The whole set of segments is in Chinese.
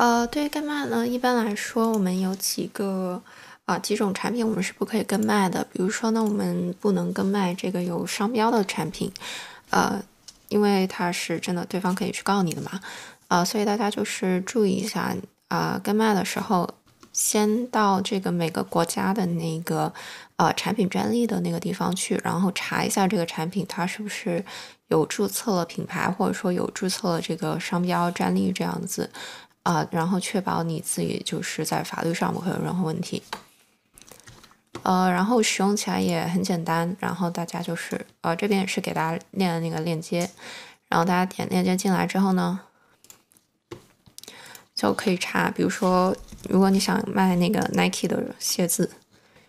呃，对于跟卖呢，一般来说我们有几个啊几种产品我们是不可以跟卖的。比如说呢，我们不能跟卖这个有商标的产品，呃，因为它是真的，对方可以去告你的嘛。呃，所以大家就是注意一下啊，跟卖的时候先到这个每个国家的那个呃产品专利的那个地方去，然后查一下这个产品它是不是有注册了品牌，或者说有注册了这个商标专利这样子。啊，然后确保你自己就是在法律上不会有任何问题。呃，然后使用起来也很简单。然后大家就是，呃，这边也是给大家的那个链接。然后大家点链接进来之后呢，就可以查。比如说，如果你想卖那个 Nike 的鞋子，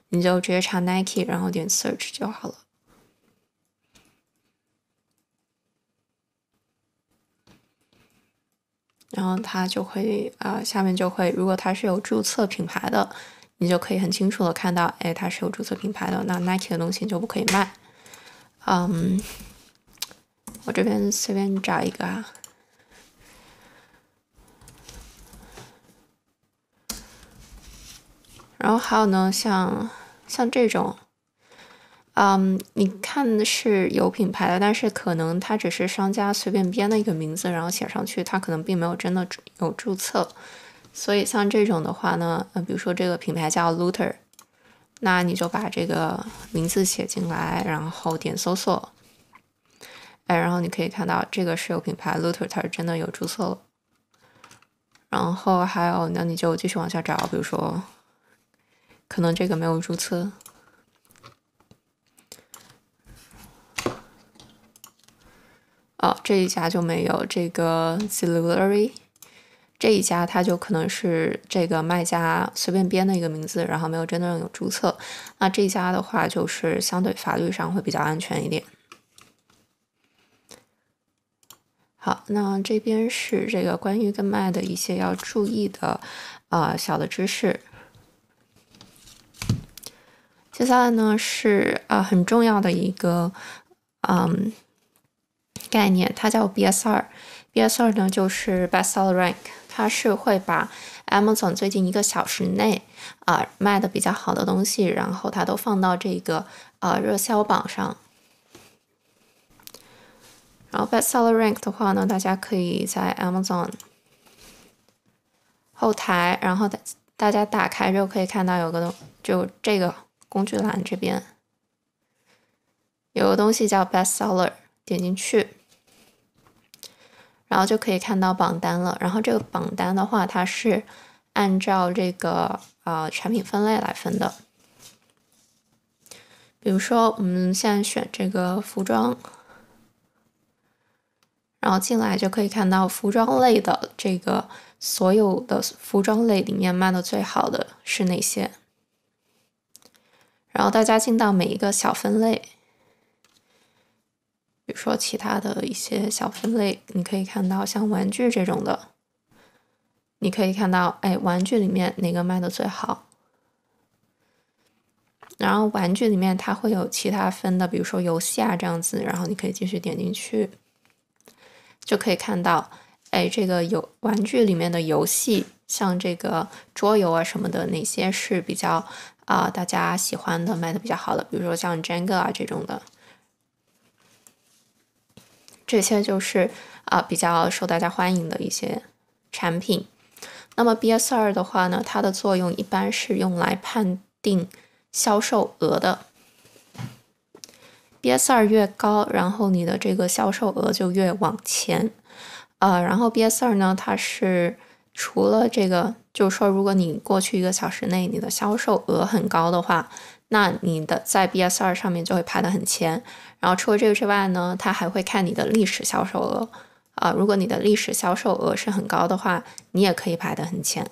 你就直接查 Nike，然后点 Search 就好了。然后它就会啊，下面就会，如果它是有注册品牌的，你就可以很清楚的看到，哎，它是有注册品牌的，那 Nike 的东西就不可以卖。嗯，我这边随便找一个啊，然后还有呢，像像这种。嗯，你看的是有品牌的，但是可能它只是商家随便编的一个名字，然后写上去，它可能并没有真的有注册。所以像这种的话呢，嗯，比如说这个品牌叫 Looter，那你就把这个名字写进来，然后点搜索，哎，然后你可以看到这个是有品牌 Looter，它是真的有注册了。然后还有，那你就继续往下找，比如说，可能这个没有注册。哦，这一家就没有这个 z i l l a r y 这一家它就可能是这个卖家随便编的一个名字，然后没有真正有注册。那这一家的话，就是相对法律上会比较安全一点。好，那这边是这个关于跟卖的一些要注意的，呃，小的知识。接下来呢是呃很重要的一个，嗯。概念，它叫 BSR，BSR 呢就是 Bestseller Rank，它是会把 Amazon 最近一个小时内啊卖的比较好的东西，然后它都放到这个呃热销榜上。然后 Bestseller Rank 的话呢，大家可以在 Amazon 后台，然后大大家打开就可以看到有个东，就这个工具栏这边有个东西叫 Bestseller，点进去。然后就可以看到榜单了。然后这个榜单的话，它是按照这个呃产品分类来分的。比如说，我们现在选这个服装，然后进来就可以看到服装类的这个所有的服装类里面卖的最好的是哪些。然后大家进到每一个小分类。说其他的一些小分类，你可以看到像玩具这种的，你可以看到，哎，玩具里面哪个卖的最好？然后玩具里面它会有其他分的，比如说游戏啊这样子，然后你可以继续点进去，就可以看到，哎，这个游玩具里面的游戏，像这个桌游啊什么的，哪些是比较啊大家喜欢的、卖的比较好的，比如说像 Jenga 啊这种的。这些就是啊比较受大家欢迎的一些产品。那么 BSR 的话呢，它的作用一般是用来判定销售额的。BSR 越高，然后你的这个销售额就越往前。呃，然后 BSR 呢，它是除了这个，就是说，如果你过去一个小时内你的销售额很高的话，那你的在 BSR 上面就会排得很前。然后除了这个之外呢，它还会看你的历史销售额，啊，如果你的历史销售额是很高的话，你也可以排的很前。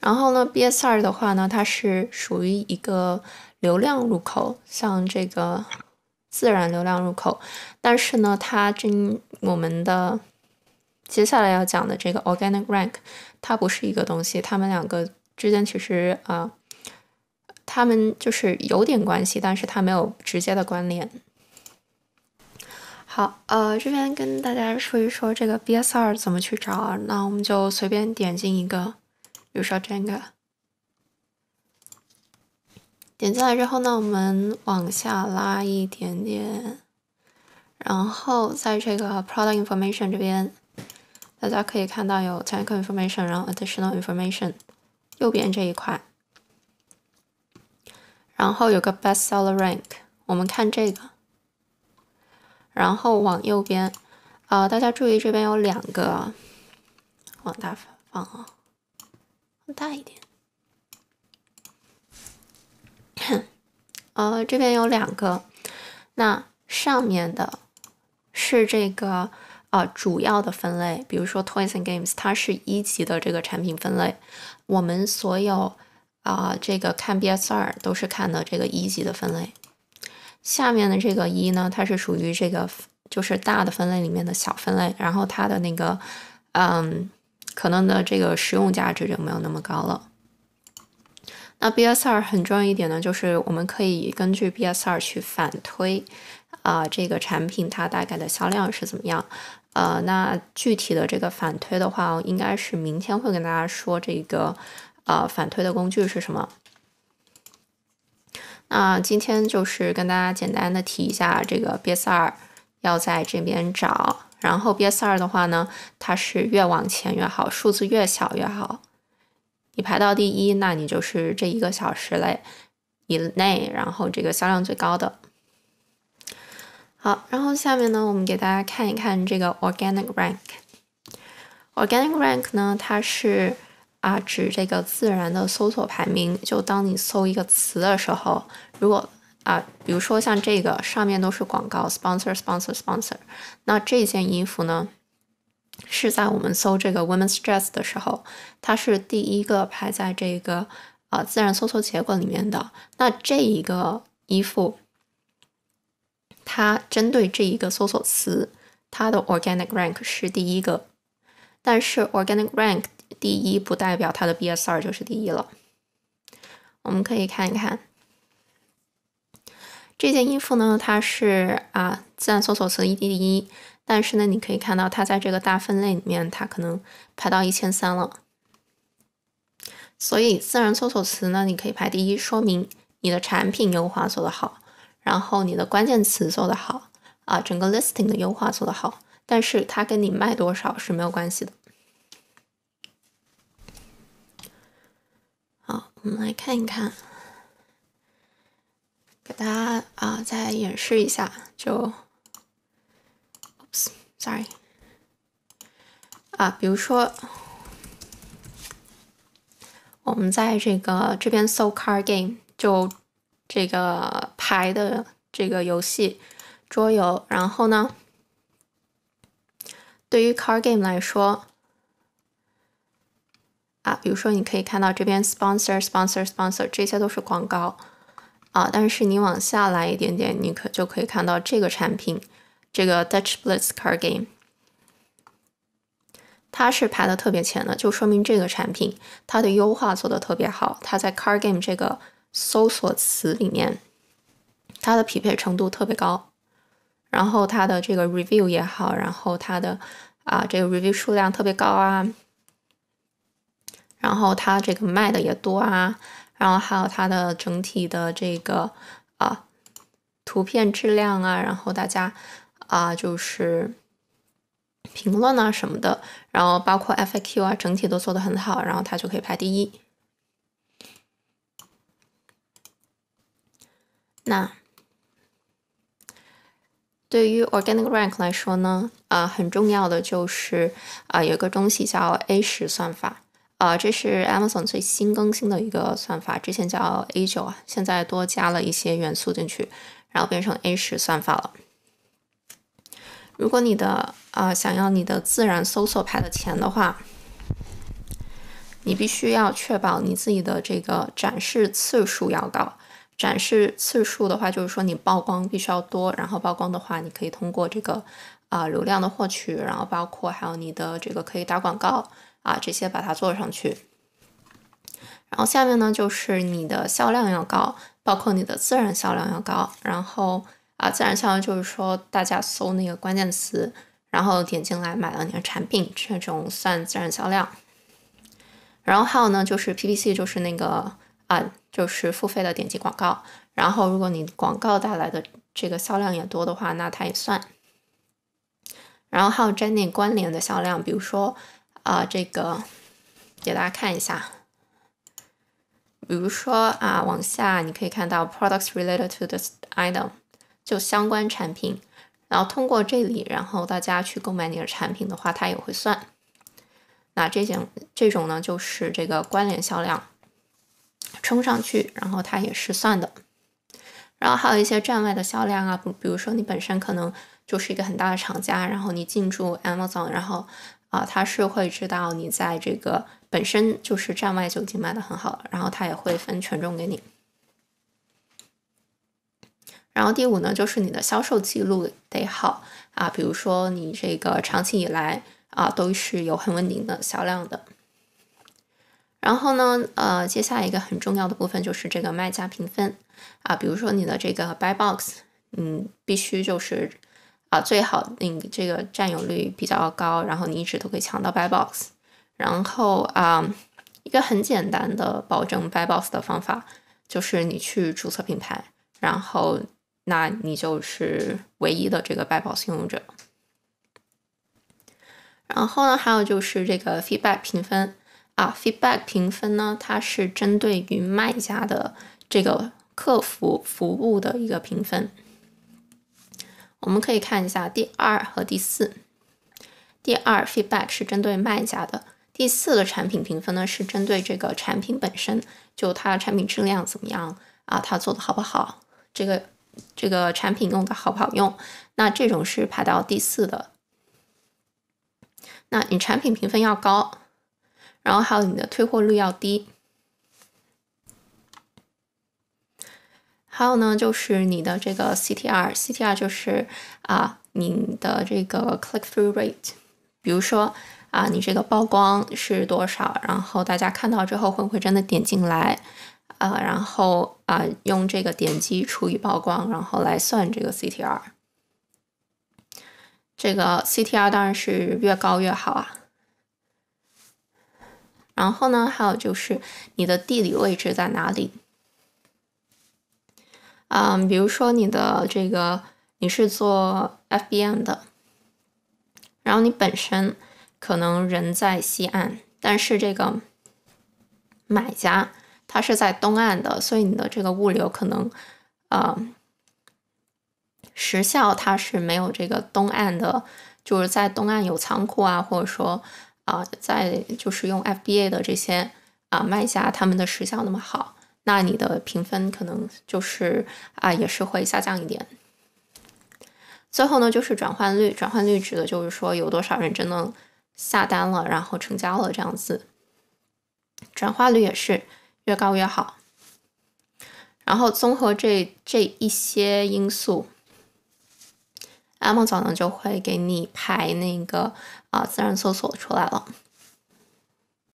然后呢，B S R 的话呢，它是属于一个流量入口，像这个自然流量入口，但是呢，它跟我们的接下来要讲的这个 organic rank，它不是一个东西，它们两个。之间其实啊，他们就是有点关系，但是它没有直接的关联。好，呃，这边跟大家说一说这个 BSR 怎么去找。那我们就随便点进一个，比如说这个。点进来之后呢，我们往下拉一点点，然后在这个 Product Information 这边，大家可以看到有 Technical Information，然后 Additional Information。右边这一块，然后有个 bestseller rank，我们看这个，然后往右边，呃，大家注意这边有两个，往大放啊，放大一点，呃，这边有两个，那上面的是这个。啊，主要的分类，比如说 Toys and Games，它是一级的这个产品分类。我们所有啊，这个看 BSR 都是看的这个一级的分类。下面的这个一呢，它是属于这个就是大的分类里面的小分类，然后它的那个嗯，可能的这个实用价值就没有那么高了。那 BSR 很重要一点呢，就是我们可以根据 BSR 去反推啊，这个产品它大概的销量是怎么样。呃，那具体的这个反推的话，应该是明天会跟大家说这个，呃，反推的工具是什么。那今天就是跟大家简单的提一下，这个 BSR 要在这边找，然后 BSR 的话呢，它是越往前越好，数字越小越好。你排到第一，那你就是这一个小时类以内，然后这个销量最高的。好，然后下面呢，我们给大家看一看这个 organic rank。organic rank 呢，它是啊指这个自然的搜索排名。就当你搜一个词的时候，如果啊，比如说像这个上面都是广告，sponsor，sponsor，sponsor。那这件衣服呢，是在我们搜这个 women's dress 的时候，它是第一个排在这个啊自然搜索结果里面的。那这一个衣服。它针对这一个搜索词，它的 organic rank 是第一个，但是 organic rank 第一不代表它的 BSR 就是第一了。我们可以看一看这件衣服呢，它是啊自然搜索词一第一，但是呢你可以看到它在这个大分类里面，它可能排到一千三了。所以自然搜索词呢，你可以排第一，说明你的产品优化做得好。然后你的关键词做得好啊，整个 listing 的优化做得好，但是它跟你卖多少是没有关系的。好，我们来看一看，给大家啊再演示一下。就，oops，sorry，啊，比如说我们在这个这边搜 car game 就。这个牌的这个游戏桌游，然后呢，对于 Card Game 来说，啊，比如说你可以看到这边 sponsor，sponsor，sponsor，这些都是广告啊，但是你往下来一点点，你可就可以看到这个产品，这个 Dutch Blitz Card Game，它是排的特别前的，就说明这个产品它的优化做的特别好，它在 c a r Game 这个。搜索词里面，它的匹配程度特别高，然后它的这个 review 也好，然后它的啊这个 review 数量特别高啊，然后它这个卖的也多啊，然后还有它的整体的这个啊图片质量啊，然后大家啊就是评论啊什么的，然后包括 FAQ 啊整体都做得很好，然后它就可以排第一。那对于 Organic Rank 来说呢，啊，很重要的就是啊，有一个东西叫 A 十算法，啊，这是 Amazon 最新更新的一个算法，之前叫 A 九啊，现在多加了一些元素进去，然后变成 A 十算法了。如果你的啊想要你的自然搜索排的前的话，你必须要确保你自己的这个展示次数要高。展示次数的话，就是说你曝光必须要多，然后曝光的话，你可以通过这个啊流量的获取，然后包括还有你的这个可以打广告啊这些把它做上去。然后下面呢就是你的销量要高，包括你的自然销量要高。然后啊自然销量就是说大家搜那个关键词，然后点进来买了你的产品，这种算自然销量。然后还有呢就是 P P C 就是那个啊。就是付费的点击广告，然后如果你广告带来的这个销量也多的话，那它也算。然后还有 Jenny 关联的销量，比如说，啊，这个给大家看一下，比如说啊，往下你可以看到 products related to this item，就相关产品，然后通过这里，然后大家去购买你的产品的话，它也会算。那这种这种呢，就是这个关联销量。冲上去，然后它也是算的，然后还有一些站外的销量啊，比比如说你本身可能就是一个很大的厂家，然后你进驻 Amazon，然后啊，它是会知道你在这个本身就是站外就已经卖的很好了，然后它也会分权重给你。然后第五呢，就是你的销售记录得好啊，比如说你这个长期以来啊都是有很稳定的销量的。然后呢，呃，接下来一个很重要的部分就是这个卖家评分啊，比如说你的这个 Buy Box，嗯，必须就是啊，最好你这个占有率比较高，然后你一直都可以抢到 Buy Box。然后啊，一个很简单的保证 Buy Box 的方法就是你去注册品牌，然后那你就是唯一的这个 Buy Box 拥者。然后呢，还有就是这个 Feedback 评分。啊，feedback 评分呢，它是针对于卖家的这个客服服务的一个评分。我们可以看一下第二和第四。第二 feedback 是针对卖家的，第四个产品评分呢是针对这个产品本身，就它产品质量怎么样啊，它做的好不好，这个这个产品用的好不好用，那这种是排到第四的。那你产品评分要高。然后还有你的退货率要低，还有呢，就是你的这个 CTR，CTR 就是啊，你的这个 click through rate，比如说啊，你这个曝光是多少，然后大家看到之后会不会真的点进来啊？然后啊，用这个点击除以曝光，然后来算这个 CTR，这个 CTR 当然是越高越好啊。然后呢，还有就是你的地理位置在哪里？嗯，比如说你的这个你是做 FBM 的，然后你本身可能人在西岸，但是这个买家他是在东岸的，所以你的这个物流可能，呃，时效它是没有这个东岸的，就是在东岸有仓库啊，或者说。啊，在就是用 FBA 的这些啊卖家他们的时效那么好，那你的评分可能就是啊也是会下降一点。最后呢，就是转换率，转换率指的就是说有多少人真的下单了，然后成交了这样子，转化率也是越高越好。然后综合这这一些因素，z o n 呢就会给你排那个。啊，自然搜索出来了。